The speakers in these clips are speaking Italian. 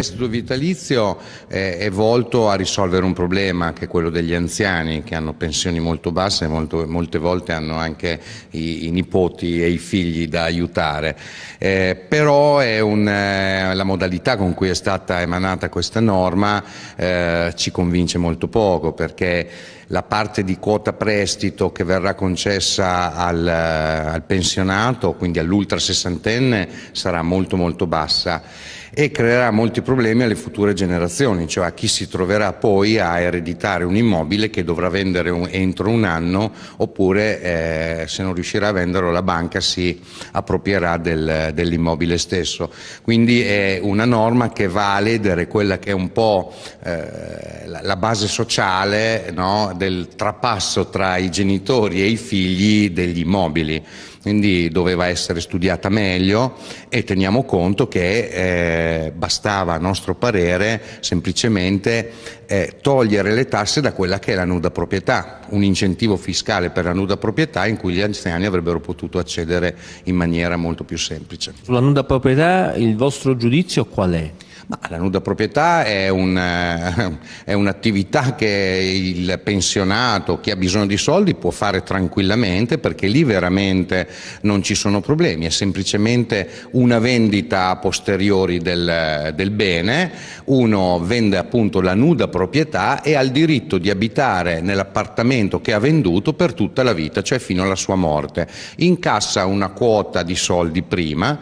prestito vitalizio eh, è volto a risolvere un problema che è quello degli anziani che hanno pensioni molto basse e molto, molte volte hanno anche i, i, nipoti e i figli da aiutare. Eh, però un, eh, la modalità con cui è stata emanata questa norma eh, ci convince molto poco perché la parte di quota prestito che verrà concessa al, eh, al pensionato, quindi all'ultra sessantenne, sarà molto molto bassa e creerà molti problemi alle future generazioni, cioè a chi si troverà poi a ereditare un immobile che dovrà vendere un, entro un anno oppure eh, se non riuscirà a venderlo la banca si approprierà del, dell'immobile stesso. Quindi è una norma che va a ledere quella che è un po' eh, la base sociale no, del trapasso tra i genitori e i figli degli immobili quindi doveva essere studiata meglio e teniamo conto che eh, bastava, a nostro parere, semplicemente eh, togliere le tasse da quella che è la nuda proprietà, un incentivo fiscale per la nuda proprietà in cui gli anziani avrebbero potuto accedere in maniera molto più semplice. Sulla nuda proprietà il vostro giudizio qual è? Ma la nuda proprietà è, un, eh, è un'attività che il pensionato, chi ha bisogno di soldi, può fare tranquillamente perché lì veramente non ci sono problemi, è semplicemente una vendita a posteriori del, del bene, uno vende appunto la nuda proprietà e ha il diritto di abitare nell'appartamento che ha venduto per tutta la vita, cioè fino alla sua morte. Incassa una quota di soldi prima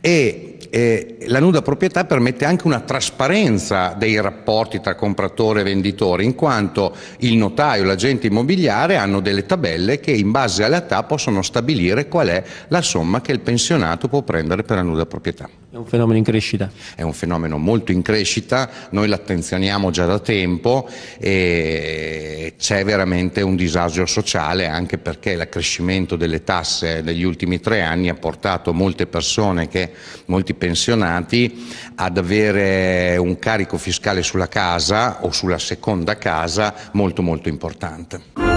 e eh, la nuda proprietà permette anche una trasparenza dei rapporti tra compratore e venditore, in quanto il notaio e l'agente immobiliare hanno delle tabelle che in base all'età possono stabilire qual è la somma che il pensionato può prendere per la nuda proprietà. È un fenomeno in crescita? È un fenomeno molto in crescita, noi l'attenzioniamo già da tempo e c'è veramente un disagio sociale anche perché l'accrescimento delle tasse negli ultimi tre anni ha portato molte persone, che, molti pensionati, ad avere un carico fiscale sulla casa o sulla seconda casa molto molto importante.